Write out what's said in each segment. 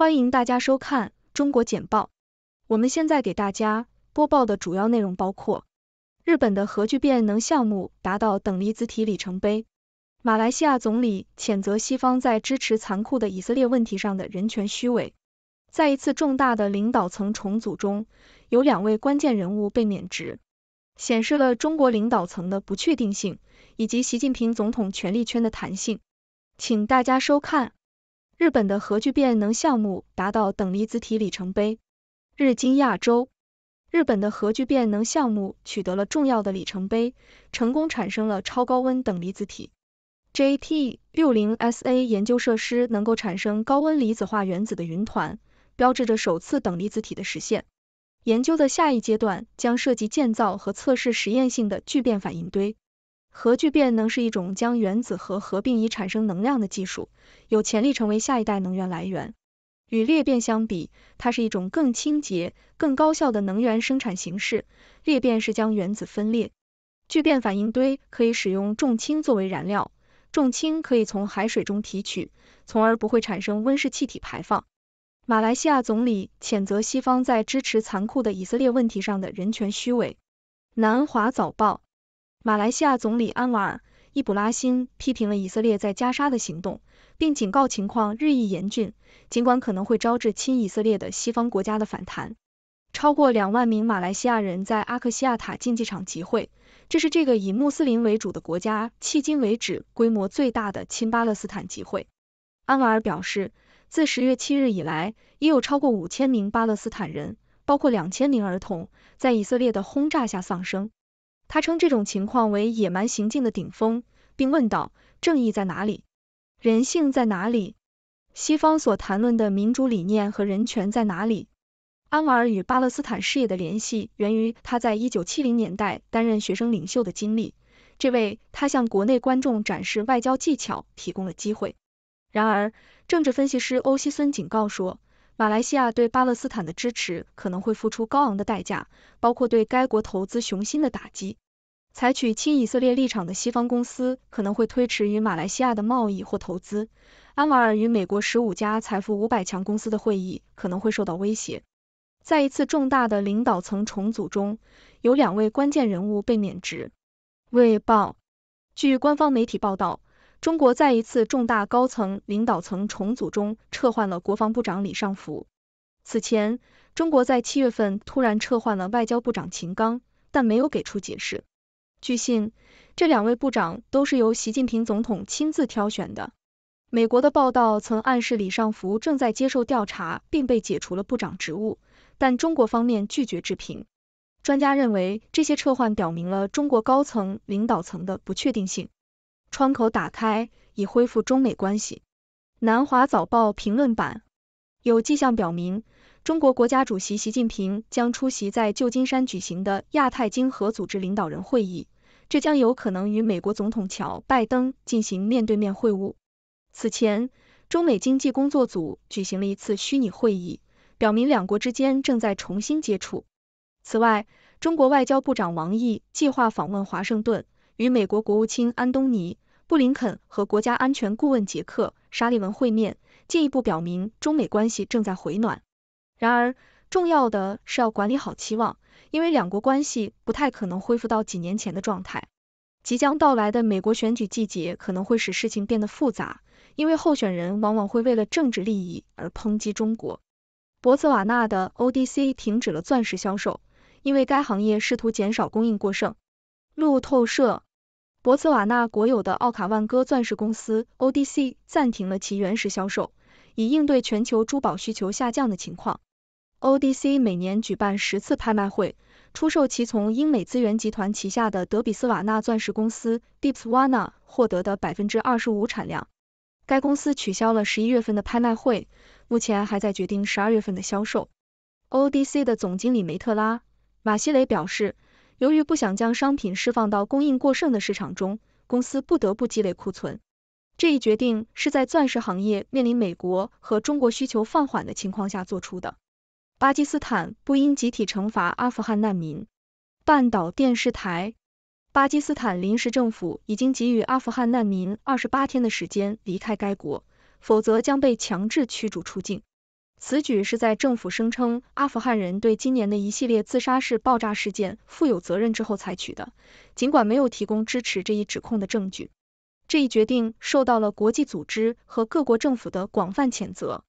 欢迎大家收看中国简报。我们现在给大家播报的主要内容包括：日本的核聚变能项目达到等离子体里程碑；马来西亚总理谴责西方在支持残酷的以色列问题上的人权虚伪；在一次重大的领导层重组中，有两位关键人物被免职，显示了中国领导层的不确定性以及习近平总统权力圈的弹性。请大家收看。日本的核聚变能项目达到等离子体里程碑。日经亚洲，日本的核聚变能项目取得了重要的里程碑，成功产生了超高温等离子体。JT-60SA 研究设施能够产生高温离子化原子的云团，标志着首次等离子体的实现。研究的下一阶段将涉及建造和测试实验性的聚变反应堆。核聚变能是一种将原子核合并以产生能量的技术，有潜力成为下一代能源来源。与裂变相比，它是一种更清洁、更高效的能源生产形式。裂变是将原子分裂，聚变反应堆可以使用重氢作为燃料，重氢可以从海水中提取，从而不会产生温室气体排放。马来西亚总理谴责西方在支持残酷的以色列问题上的人权虚伪。南华早报。马来西亚总理安瓦尔·伊卜拉欣批评了以色列在加沙的行动，并警告情况日益严峻，尽管可能会招致亲以色列的西方国家的反弹。超过两万名马来西亚人在阿克西亚塔竞技场集会，这是这个以穆斯林为主的国家迄今为止规模最大的亲巴勒斯坦集会。安瓦尔表示，自十月七日以来，已有超过五千名巴勒斯坦人，包括两千名儿童，在以色列的轰炸下丧生。他称这种情况为野蛮行径的顶峰，并问道：“正义在哪里？人性在哪里？西方所谈论的民主理念和人权在哪里？”安瓦尔与巴勒斯坦事业的联系源于他在一九七零年代担任学生领袖的经历，这为他向国内观众展示外交技巧提供了机会。然而，政治分析师欧西森警告说，马来西亚对巴勒斯坦的支持可能会付出高昂的代价，包括对该国投资雄心的打击。采取亲以色列立场的西方公司可能会推迟与马来西亚的贸易或投资。安瓦尔与美国十五家财富五百强公司的会议可能会受到威胁。在一次重大的领导层重组中，有两位关键人物被免职。未报。据官方媒体报道，中国在一次重大高层领导层重组中撤换了国防部长李尚福。此前，中国在七月份突然撤换了外交部长秦刚，但没有给出解释。据信，这两位部长都是由习近平总统亲自挑选的。美国的报道曾暗示李尚福正在接受调查，并被解除了部长职务，但中国方面拒绝置评。专家认为，这些撤换表明了中国高层领导层的不确定性。窗口打开，已恢复中美关系。南华早报评论版有迹象表明。中国国家主席习近平将出席在旧金山举行的亚太经合组织领导人会议，这将有可能与美国总统乔拜登进行面对面会晤。此前，中美经济工作组举行了一次虚拟会议，表明两国之间正在重新接触。此外，中国外交部长王毅计划访问华盛顿，与美国国务卿安东尼·布林肯和国家安全顾问杰克·沙利文会面，进一步表明中美关系正在回暖。然而，重要的是要管理好期望，因为两国关系不太可能恢复到几年前的状态。即将到来的美国选举季节可能会使事情变得复杂，因为候选人往往会为了政治利益而抨击中国。博茨瓦纳的 ODC 停止了钻石销售，因为该行业试图减少供应过剩。路透社，博茨瓦纳国有的奥卡万戈钻石公司 ODC 暂停了其原石销售，以应对全球珠宝需求下降的情况。ODC 每年举办十次拍卖会，出售其从英美资源集团旗下的德比斯瓦纳钻石公司 d e p s w a n a 获得的百分之二十五产量。该公司取消了十一月份的拍卖会，目前还在决定十二月份的销售。ODC 的总经理梅特拉·马西雷表示，由于不想将商品释放到供应过剩的市场中，公司不得不积累库存。这一决定是在钻石行业面临美国和中国需求放缓的情况下做出的。巴基斯坦不应集体惩罚阿富汗难民。半岛电视台：巴基斯坦临时政府已经给予阿富汗难民二十八天的时间离开该国，否则将被强制驱逐出境。此举是在政府声称阿富汗人对今年的一系列自杀式爆炸事件负有责任之后采取的，尽管没有提供支持这一指控的证据。这一决定受到了国际组织和各国政府的广泛谴责。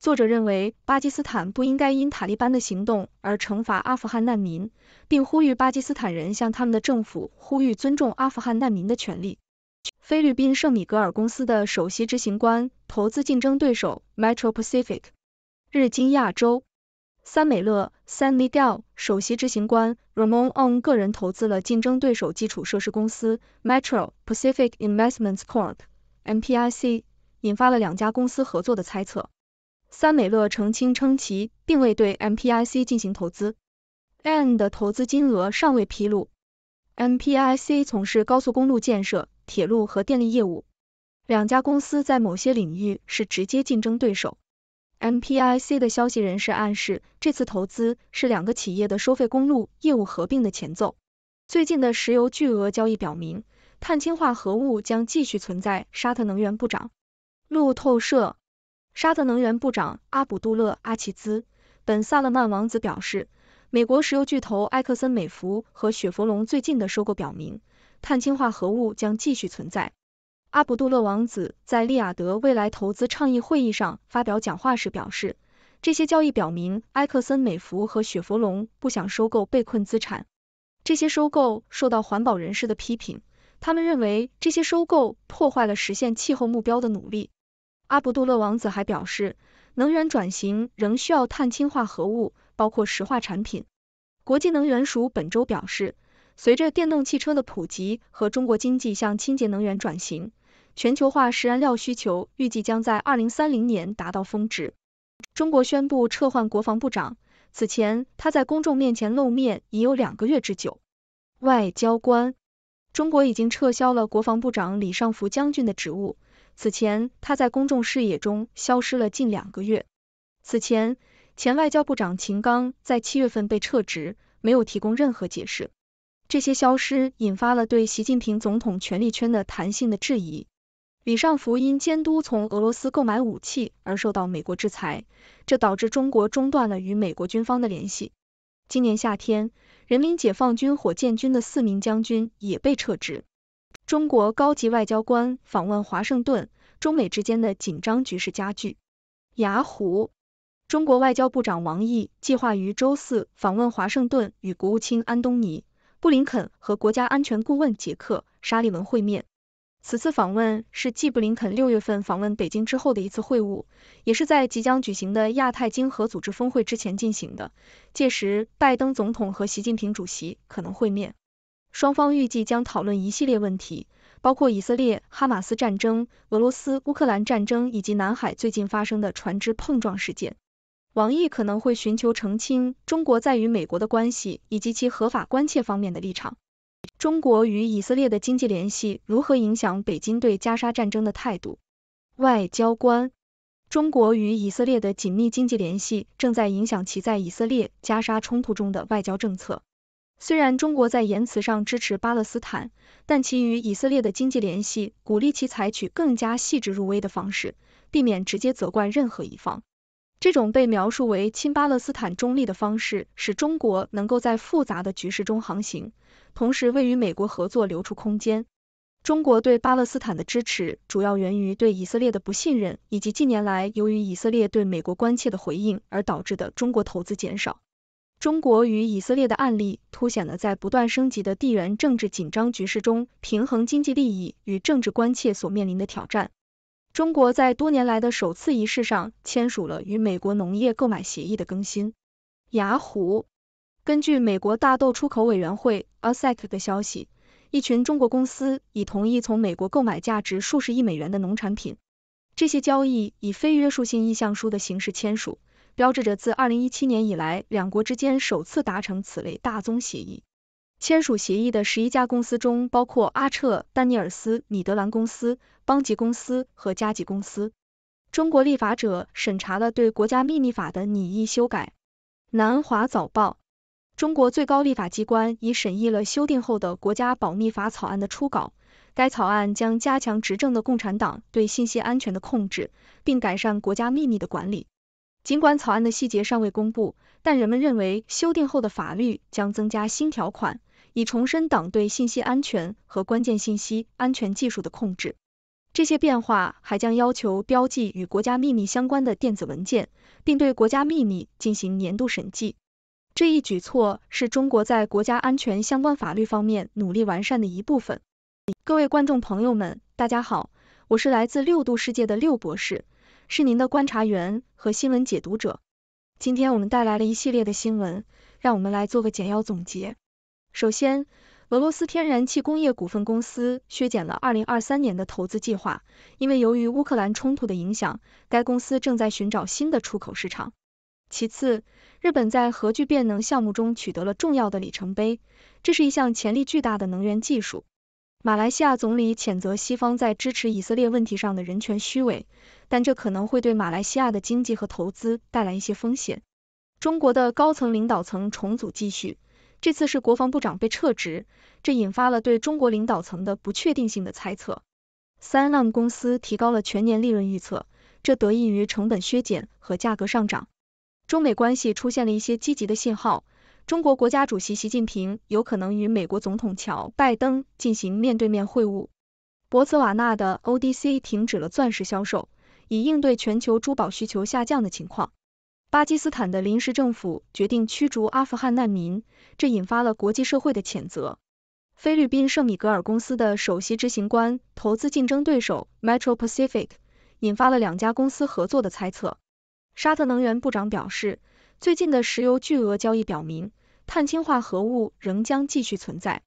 作者认为，巴基斯坦不应该因塔利班的行动而惩罚阿富汗难民，并呼吁巴基斯坦人向他们的政府呼吁尊重阿富汗难民的权利。菲律宾圣米格尔公司的首席执行官投资竞争对手 Metro Pacific。日经亚洲，三美乐 San Miguel 首席执行官 Ramon On 个人投资了竞争对手基础设施公司 Metro Pacific Investments Corp. (MPIC)，引发了两家公司合作的猜测。三美乐澄清称，其并未对 MPIC 进行投资，N 的投资金额尚未披露。MPIC 从事高速公路建设、铁路和电力业务，两家公司在某些领域是直接竞争对手。MPIC 的消息人士暗示，这次投资是两个企业的收费公路业务合并的前奏。最近的石油巨额交易表明，碳氢化合物将继续存在。沙特能源部长，路透社。沙特能源部长阿卜杜勒阿齐兹·本·萨勒曼王子表示，美国石油巨头埃克森美孚和雪佛龙最近的收购表明，碳氢化合物将继续存在。阿卜杜勒王子在利雅得未来投资倡议会议上发表讲话时表示，这些交易表明埃克森美孚和雪佛龙不想收购被困资产。这些收购受到环保人士的批评，他们认为这些收购破坏了实现气候目标的努力。阿卜杜勒王子还表示，能源转型仍需要碳氢化合物，包括石化产品。国际能源署本周表示，随着电动汽车的普及和中国经济向清洁能源转型，全球化石燃料需求预计将在二零三零年达到峰值。中国宣布撤换国防部长，此前他在公众面前露面已有两个月之久。外交官，中国已经撤销了国防部长李尚福将军的职务。此前，他在公众视野中消失了近两个月。此前，前外交部长秦刚在七月份被撤职，没有提供任何解释。这些消失引发了对习近平总统权力圈的弹性的质疑。李尚福因监督从俄罗斯购买武器而受到美国制裁，这导致中国中断了与美国军方的联系。今年夏天，人民解放军火箭军的四名将军也被撤职。中国高级外交官访问华盛顿，中美之间的紧张局势加剧。雅虎，中国外交部长王毅计划于周四访问华盛顿，与国务卿安东尼·布林肯和国家安全顾问杰克·沙利文会面。此次访问是继布林肯六月份访问北京之后的一次会晤，也是在即将举行的亚太经合组织峰会之前进行的。届时，拜登总统和习近平主席可能会面。双方预计将讨论一系列问题，包括以色列哈马斯战争、俄罗斯乌克兰战争以及南海最近发生的船只碰撞事件。王毅可能会寻求澄清中国在与美国的关系以及其合法关切方面的立场。中国与以色列的经济联系如何影响北京对加沙战争的态度？外交官：中国与以色列的紧密经济联系正在影响其在以色列加沙冲突中的外交政策。虽然中国在言辞上支持巴勒斯坦，但其与以色列的经济联系鼓励其采取更加细致入微的方式，避免直接责怪任何一方。这种被描述为亲巴勒斯坦中立的方式，使中国能够在复杂的局势中航行，同时为与美国合作留出空间。中国对巴勒斯坦的支持主要源于对以色列的不信任，以及近年来由于以色列对美国关切的回应而导致的中国投资减少。中国与以色列的案例凸显了在不断升级的地缘政治紧张局势中，平衡经济利益与政治关切所面临的挑战。中国在多年来的首次仪式上签署了与美国农业购买协议的更新。雅虎根据美国大豆出口委员会 a s e c 的消息，一群中国公司已同意从美国购买价值数十亿美元的农产品。这些交易以非约束性意向书的形式签署。标志着自二零一七年以来，两国之间首次达成此类大宗协议。签署协议的十一家公司中包括阿彻、丹尼尔斯、米德兰公司、邦吉公司和加吉公司。中国立法者审查了对《国家秘密法》的拟议修改。南华早报：中国最高立法机关已审议了修订后的《国家保密法》草案的初稿。该草案将加强执政的共产党对信息安全的控制，并改善国家秘密的管理。尽管草案的细节尚未公布，但人们认为修订后的法律将增加新条款，以重申党对信息安全和关键信息安全技术的控制。这些变化还将要求标记与国家秘密相关的电子文件，并对国家秘密进行年度审计。这一举措是中国在国家安全相关法律方面努力完善的一部分。各位观众朋友们，大家好，我是来自六度世界的六博士。是您的观察员和新闻解读者。今天我们带来了一系列的新闻，让我们来做个简要总结。首先，俄罗斯天然气工业股份公司削减了二零二三年的投资计划，因为由于乌克兰冲突的影响，该公司正在寻找新的出口市场。其次，日本在核聚变能项目中取得了重要的里程碑，这是一项潜力巨大的能源技术。马来西亚总理谴责西方在支持以色列问题上的人权虚伪，但这可能会对马来西亚的经济和投资带来一些风险。中国的高层领导层重组继续，这次是国防部长被撤职，这引发了对中国领导层的不确定性的猜测。三浪公司提高了全年利润预测，这得益于成本削减和价格上涨。中美关系出现了一些积极的信号。中国国家主席习近平有可能与美国总统乔拜登进行面对面会晤。博茨瓦纳的 ODC 停止了钻石销售，以应对全球珠宝需求下降的情况。巴基斯坦的临时政府决定驱逐阿富汗难民，这引发了国际社会的谴责。菲律宾圣米格尔公司的首席执行官投资竞争对手 Metro Pacific，引发了两家公司合作的猜测。沙特能源部长表示。最近的石油巨额交易表明，碳氢化合物仍将继续存在。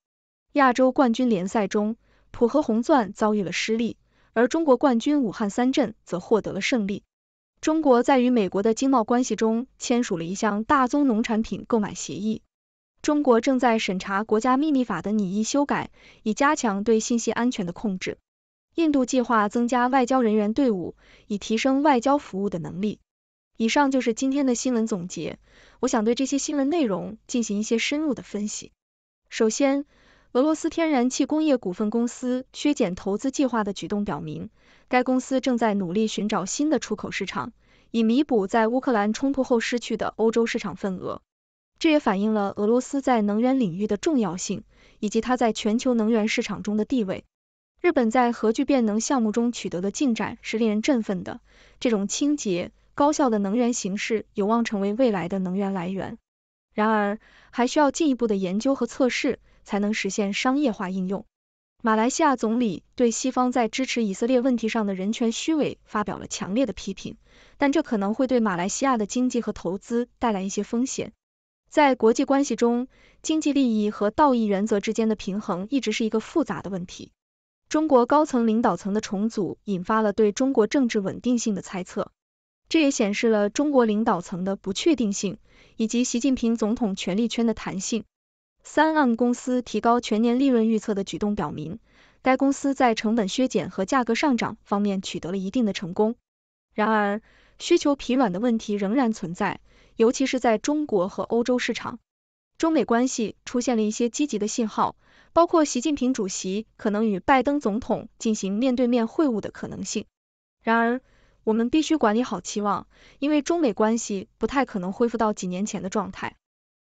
亚洲冠军联赛中，浦和红钻遭遇了失利，而中国冠军武汉三镇则获得了胜利。中国在与美国的经贸关系中签署了一项大宗农产品购买协议。中国正在审查国家秘密法的拟议修改，以加强对信息安全的控制。印度计划增加外交人员队伍，以提升外交服务的能力。以上就是今天的新闻总结。我想对这些新闻内容进行一些深入的分析。首先，俄罗斯天然气工业股份公司削减投资计划的举动表明，该公司正在努力寻找新的出口市场，以弥补在乌克兰冲突后失去的欧洲市场份额。这也反映了俄罗斯在能源领域的重要性以及它在全球能源市场中的地位。日本在核聚变能项目中取得的进展是令人振奋的，这种清洁。高效的能源形式有望成为未来的能源来源，然而还需要进一步的研究和测试才能实现商业化应用。马来西亚总理对西方在支持以色列问题上的人权虚伪发表了强烈的批评，但这可能会对马来西亚的经济和投资带来一些风险。在国际关系中，经济利益和道义原则之间的平衡一直是一个复杂的问题。中国高层领导层的重组引发了对中国政治稳定性的猜测。这也显示了中国领导层的不确定性，以及习近平总统权力圈的弹性。三 M 公司提高全年利润预测的举动表明，该公司在成本削减和价格上涨方面取得了一定的成功。然而，需求疲软的问题仍然存在，尤其是在中国和欧洲市场。中美关系出现了一些积极的信号，包括习近平主席可能与拜登总统进行面对面会晤的可能性。然而，我们必须管理好期望，因为中美关系不太可能恢复到几年前的状态。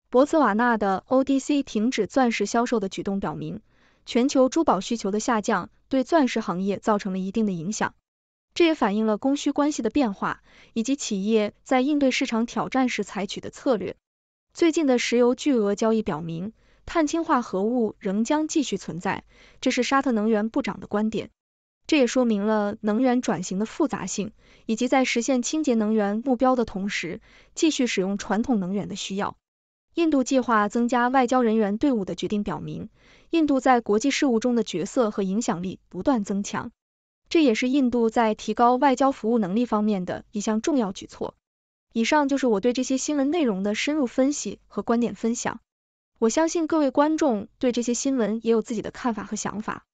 博茨瓦纳的 ODC 停止钻石销售的举动表明，全球珠宝需求的下降对钻石行业造成了一定的影响。这也反映了供需关系的变化，以及企业在应对市场挑战时采取的策略。最近的石油巨额交易表明，碳氢化合物仍将继续存在，这是沙特能源部长的观点。这也说明了能源转型的复杂性，以及在实现清洁能源目标的同时，继续使用传统能源的需要。印度计划增加外交人员队伍的决定表明，印度在国际事务中的角色和影响力不断增强。这也是印度在提高外交服务能力方面的一项重要举措。以上就是我对这些新闻内容的深入分析和观点分享。我相信各位观众对这些新闻也有自己的看法和想法。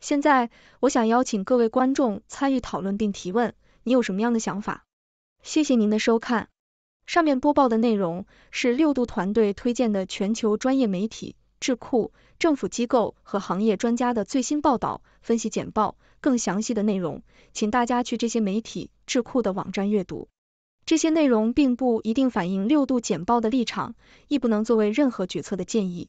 现在，我想邀请各位观众参与讨论并提问，你有什么样的想法？谢谢您的收看。上面播报的内容是六度团队推荐的全球专业媒体、智库、政府机构和行业专家的最新报道、分析简报。更详细的内容，请大家去这些媒体、智库的网站阅读。这些内容并不一定反映六度简报的立场，亦不能作为任何决策的建议。